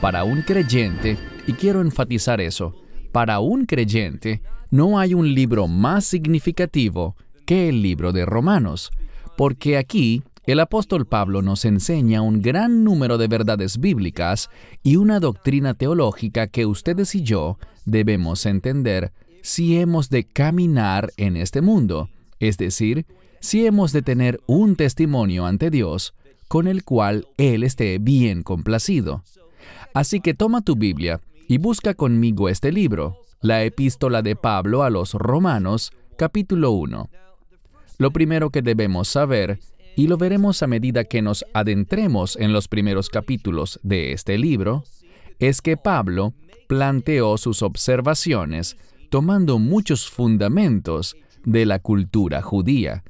Para un creyente, y quiero enfatizar eso, para un creyente no hay un libro más significativo que el libro de Romanos, porque aquí el apóstol Pablo nos enseña un gran número de verdades bíblicas y una doctrina teológica que ustedes y yo debemos entender si hemos de caminar en este mundo, es decir, si hemos de tener un testimonio ante Dios con el cual Él esté bien complacido. Así que toma tu Biblia y busca conmigo este libro, la epístola de Pablo a los Romanos, capítulo 1. Lo primero que debemos saber, y lo veremos a medida que nos adentremos en los primeros capítulos de este libro, es que Pablo planteó sus observaciones tomando muchos fundamentos de la cultura judía.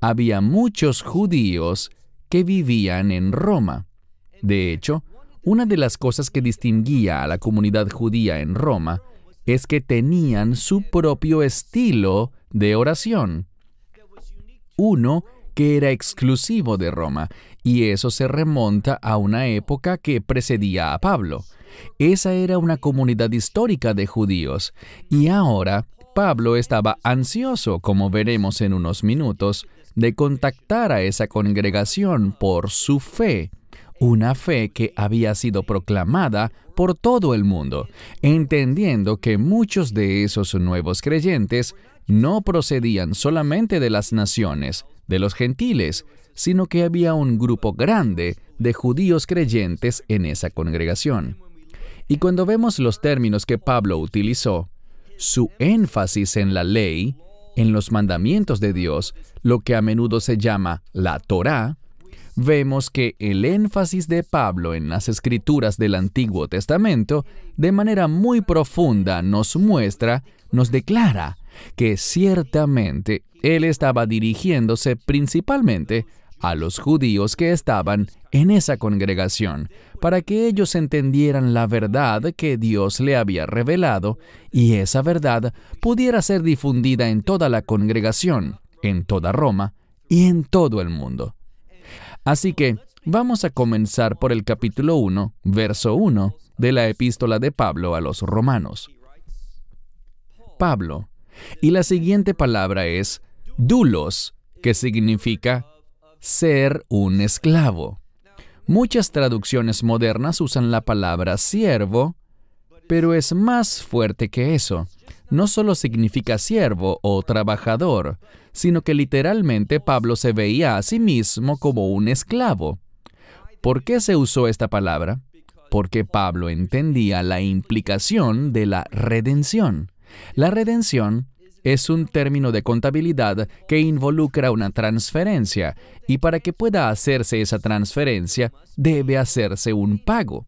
Había muchos judíos que vivían en Roma. De hecho, una de las cosas que distinguía a la comunidad judía en Roma es que tenían su propio estilo de oración. Uno que era exclusivo de Roma, y eso se remonta a una época que precedía a Pablo. Esa era una comunidad histórica de judíos, y ahora Pablo estaba ansioso, como veremos en unos minutos, de contactar a esa congregación por su fe una fe que había sido proclamada por todo el mundo, entendiendo que muchos de esos nuevos creyentes no procedían solamente de las naciones, de los gentiles, sino que había un grupo grande de judíos creyentes en esa congregación. Y cuando vemos los términos que Pablo utilizó, su énfasis en la ley, en los mandamientos de Dios, lo que a menudo se llama la Torá, vemos que el énfasis de Pablo en las escrituras del Antiguo Testamento de manera muy profunda nos muestra, nos declara que ciertamente él estaba dirigiéndose principalmente a los judíos que estaban en esa congregación, para que ellos entendieran la verdad que Dios le había revelado y esa verdad pudiera ser difundida en toda la congregación, en toda Roma y en todo el mundo. Así que vamos a comenzar por el capítulo 1, verso 1 de la epístola de Pablo a los romanos. Pablo. Y la siguiente palabra es dulos, que significa ser un esclavo. Muchas traducciones modernas usan la palabra siervo, pero es más fuerte que eso no solo significa siervo o trabajador, sino que literalmente Pablo se veía a sí mismo como un esclavo. ¿Por qué se usó esta palabra? Porque Pablo entendía la implicación de la redención. La redención es un término de contabilidad que involucra una transferencia y para que pueda hacerse esa transferencia debe hacerse un pago.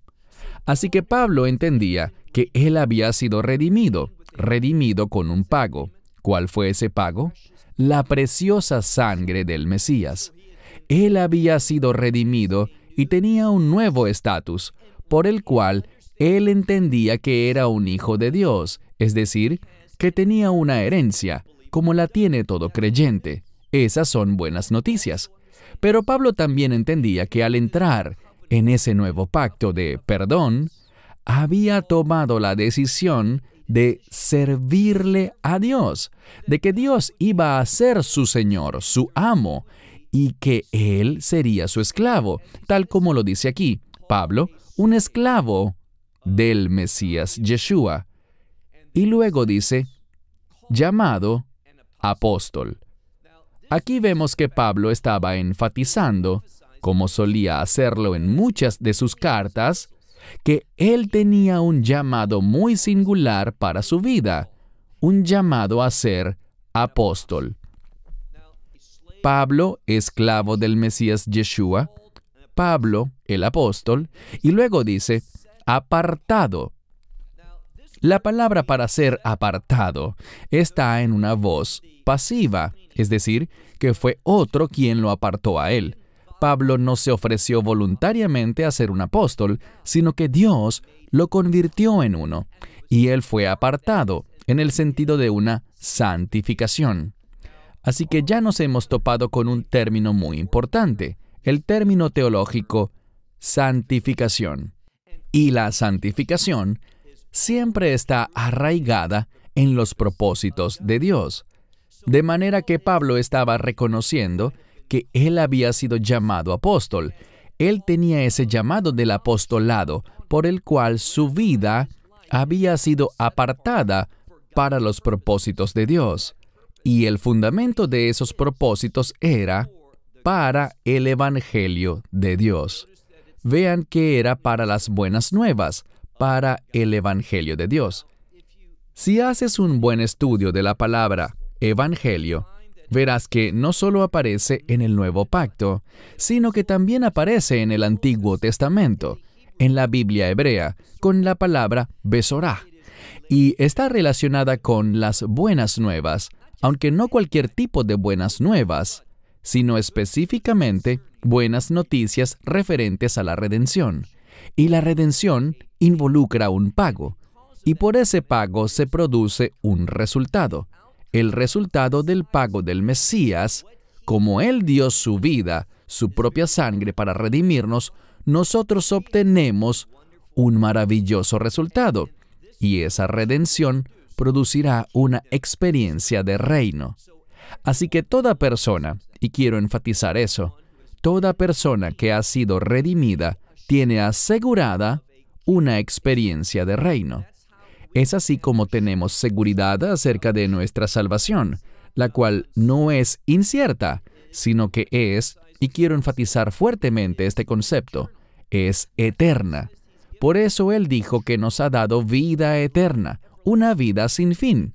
Así que Pablo entendía que él había sido redimido redimido con un pago. ¿Cuál fue ese pago? La preciosa sangre del Mesías. Él había sido redimido y tenía un nuevo estatus, por el cual él entendía que era un hijo de Dios, es decir, que tenía una herencia, como la tiene todo creyente. Esas son buenas noticias. Pero Pablo también entendía que al entrar en ese nuevo pacto de perdón, había tomado la decisión de servirle a Dios, de que Dios iba a ser su Señor, su amo, y que Él sería su esclavo, tal como lo dice aquí Pablo, un esclavo del Mesías Yeshua. Y luego dice, llamado apóstol. Aquí vemos que Pablo estaba enfatizando, como solía hacerlo en muchas de sus cartas, que él tenía un llamado muy singular para su vida, un llamado a ser apóstol. Pablo, esclavo del Mesías Yeshua, Pablo, el apóstol, y luego dice, apartado. La palabra para ser apartado está en una voz pasiva, es decir, que fue otro quien lo apartó a él. Pablo no se ofreció voluntariamente a ser un apóstol, sino que Dios lo convirtió en uno, y él fue apartado, en el sentido de una santificación. Así que ya nos hemos topado con un término muy importante, el término teológico santificación. Y la santificación siempre está arraigada en los propósitos de Dios. De manera que Pablo estaba reconociendo que él había sido llamado apóstol. Él tenía ese llamado del apostolado, por el cual su vida había sido apartada para los propósitos de Dios. Y el fundamento de esos propósitos era para el Evangelio de Dios. Vean que era para las buenas nuevas, para el Evangelio de Dios. Si haces un buen estudio de la palabra Evangelio, verás que no solo aparece en el Nuevo Pacto, sino que también aparece en el Antiguo Testamento, en la Biblia hebrea, con la palabra Besorá, y está relacionada con las buenas nuevas, aunque no cualquier tipo de buenas nuevas, sino específicamente buenas noticias referentes a la redención. Y la redención involucra un pago, y por ese pago se produce un resultado el resultado del pago del Mesías, como Él dio su vida, su propia sangre para redimirnos, nosotros obtenemos un maravilloso resultado, y esa redención producirá una experiencia de reino. Así que toda persona, y quiero enfatizar eso, toda persona que ha sido redimida tiene asegurada una experiencia de reino. Es así como tenemos seguridad acerca de nuestra salvación, la cual no es incierta, sino que es, y quiero enfatizar fuertemente este concepto, es eterna. Por eso Él dijo que nos ha dado vida eterna, una vida sin fin.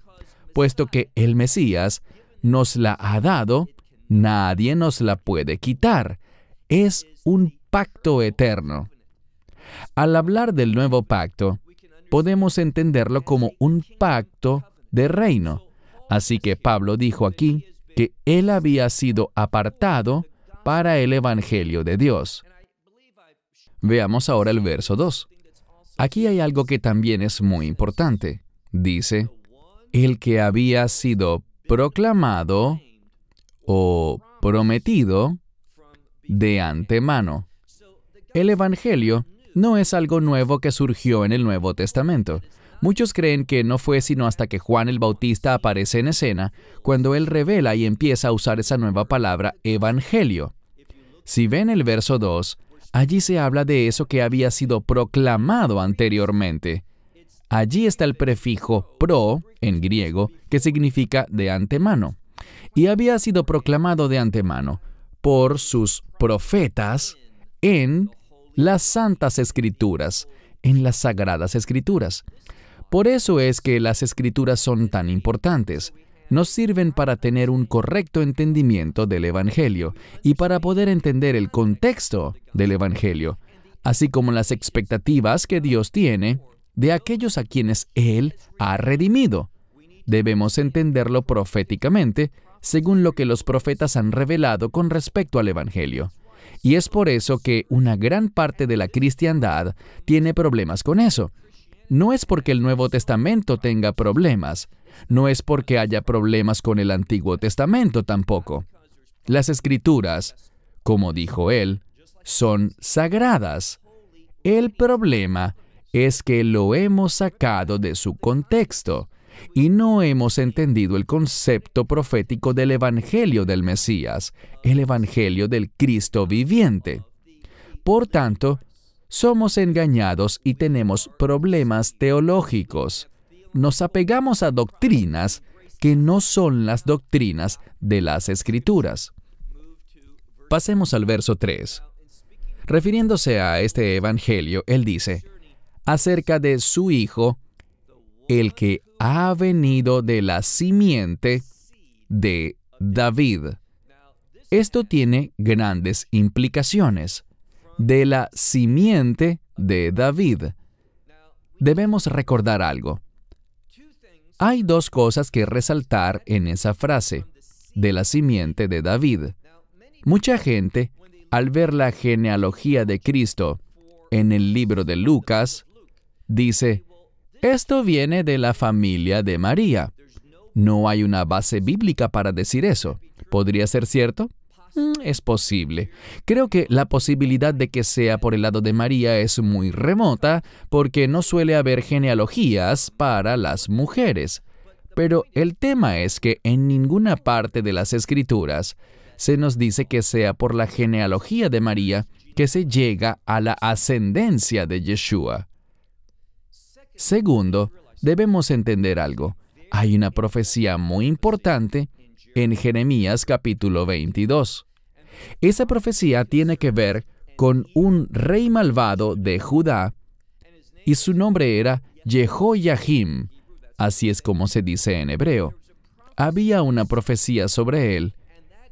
Puesto que el Mesías nos la ha dado, nadie nos la puede quitar. Es un pacto eterno. Al hablar del nuevo pacto, podemos entenderlo como un pacto de reino. Así que Pablo dijo aquí que él había sido apartado para el Evangelio de Dios. Veamos ahora el verso 2. Aquí hay algo que también es muy importante. Dice, el que había sido proclamado o prometido de antemano. El Evangelio no es algo nuevo que surgió en el Nuevo Testamento. Muchos creen que no fue sino hasta que Juan el Bautista aparece en escena, cuando él revela y empieza a usar esa nueva palabra evangelio. Si ven el verso 2, allí se habla de eso que había sido proclamado anteriormente. Allí está el prefijo pro en griego, que significa de antemano, y había sido proclamado de antemano por sus profetas en las santas escrituras en las sagradas escrituras. Por eso es que las escrituras son tan importantes. Nos sirven para tener un correcto entendimiento del Evangelio y para poder entender el contexto del Evangelio, así como las expectativas que Dios tiene de aquellos a quienes Él ha redimido. Debemos entenderlo proféticamente, según lo que los profetas han revelado con respecto al Evangelio. Y es por eso que una gran parte de la cristiandad tiene problemas con eso. No es porque el Nuevo Testamento tenga problemas, no es porque haya problemas con el Antiguo Testamento tampoco. Las escrituras, como dijo él, son sagradas. El problema es que lo hemos sacado de su contexto y no hemos entendido el concepto profético del Evangelio del Mesías, el Evangelio del Cristo viviente. Por tanto, somos engañados y tenemos problemas teológicos. Nos apegamos a doctrinas que no son las doctrinas de las Escrituras. Pasemos al verso 3. Refiriéndose a este Evangelio, él dice, acerca de su Hijo, el que ha venido de la simiente de David. Esto tiene grandes implicaciones. De la simiente de David. Debemos recordar algo. Hay dos cosas que resaltar en esa frase, de la simiente de David. Mucha gente, al ver la genealogía de Cristo en el libro de Lucas, dice, esto viene de la familia de María. No hay una base bíblica para decir eso. ¿Podría ser cierto? Mm, es posible. Creo que la posibilidad de que sea por el lado de María es muy remota porque no suele haber genealogías para las mujeres. Pero el tema es que en ninguna parte de las escrituras se nos dice que sea por la genealogía de María que se llega a la ascendencia de Yeshua. Segundo, debemos entender algo. Hay una profecía muy importante en Jeremías capítulo 22. Esa profecía tiene que ver con un rey malvado de Judá y su nombre era Yehoyahim, así es como se dice en hebreo. Había una profecía sobre él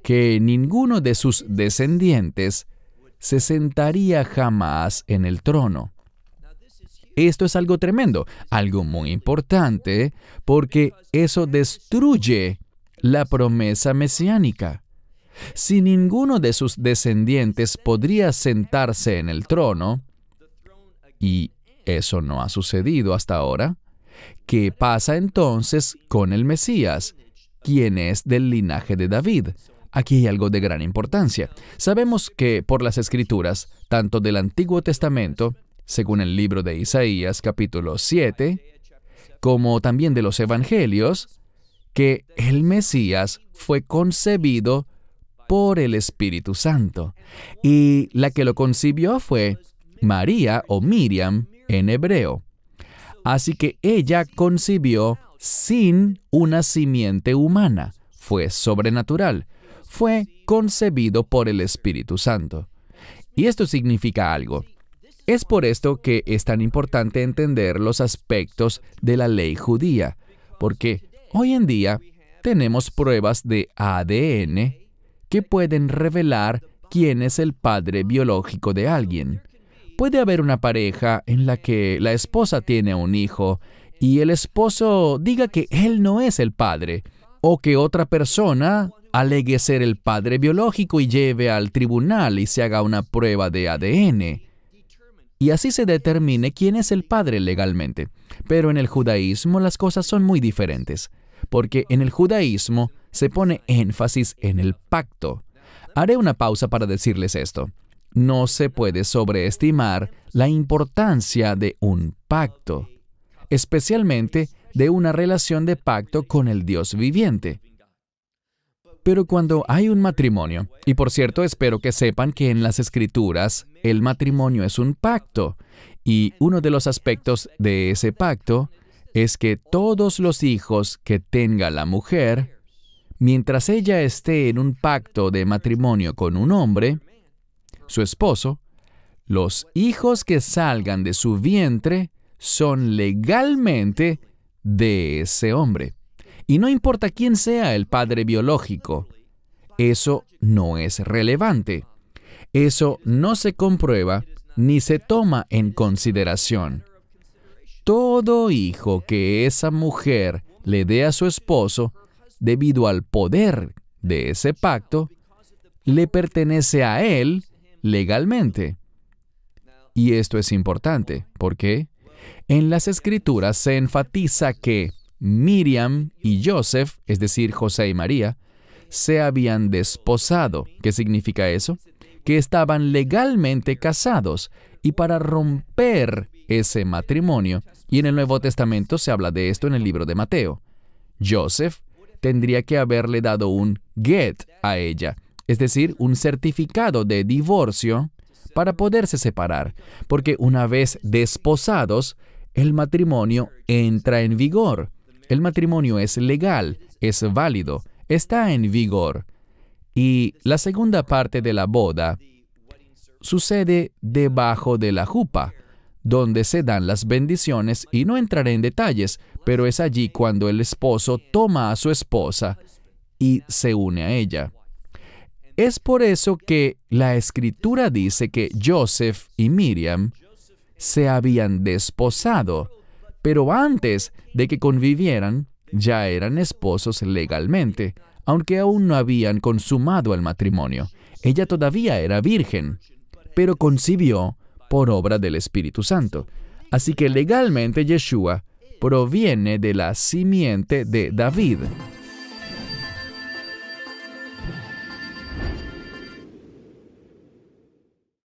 que ninguno de sus descendientes se sentaría jamás en el trono. Esto es algo tremendo, algo muy importante, porque eso destruye la promesa mesiánica. Si ninguno de sus descendientes podría sentarse en el trono, y eso no ha sucedido hasta ahora, ¿qué pasa entonces con el Mesías, quien es del linaje de David? Aquí hay algo de gran importancia. Sabemos que por las escrituras, tanto del Antiguo Testamento según el libro de Isaías capítulo 7, como también de los Evangelios, que el Mesías fue concebido por el Espíritu Santo, y la que lo concibió fue María o Miriam en hebreo. Así que ella concibió sin una simiente humana, fue sobrenatural, fue concebido por el Espíritu Santo. Y esto significa algo. Es por esto que es tan importante entender los aspectos de la ley judía, porque hoy en día tenemos pruebas de ADN que pueden revelar quién es el padre biológico de alguien. Puede haber una pareja en la que la esposa tiene un hijo y el esposo diga que él no es el padre, o que otra persona alegue ser el padre biológico y lleve al tribunal y se haga una prueba de ADN y así se determine quién es el padre legalmente. Pero en el judaísmo las cosas son muy diferentes, porque en el judaísmo se pone énfasis en el pacto. Haré una pausa para decirles esto. No se puede sobreestimar la importancia de un pacto, especialmente de una relación de pacto con el Dios viviente. Pero cuando hay un matrimonio, y por cierto espero que sepan que en las escrituras el matrimonio es un pacto, y uno de los aspectos de ese pacto es que todos los hijos que tenga la mujer, mientras ella esté en un pacto de matrimonio con un hombre, su esposo, los hijos que salgan de su vientre son legalmente de ese hombre. Y no importa quién sea el padre biológico, eso no es relevante. Eso no se comprueba ni se toma en consideración. Todo hijo que esa mujer le dé a su esposo, debido al poder de ese pacto, le pertenece a él legalmente. Y esto es importante, porque en las escrituras se enfatiza que Miriam y Joseph, es decir, José y María, se habían desposado. ¿Qué significa eso? Que estaban legalmente casados y para romper ese matrimonio, y en el Nuevo Testamento se habla de esto en el libro de Mateo, Joseph tendría que haberle dado un get a ella, es decir, un certificado de divorcio para poderse separar, porque una vez desposados, el matrimonio entra en vigor. El matrimonio es legal, es válido, está en vigor. Y la segunda parte de la boda sucede debajo de la jupa, donde se dan las bendiciones y no entraré en detalles, pero es allí cuando el esposo toma a su esposa y se une a ella. Es por eso que la escritura dice que Joseph y Miriam se habían desposado pero antes de que convivieran, ya eran esposos legalmente, aunque aún no habían consumado el matrimonio. Ella todavía era virgen, pero concibió por obra del Espíritu Santo. Así que legalmente Yeshua proviene de la simiente de David.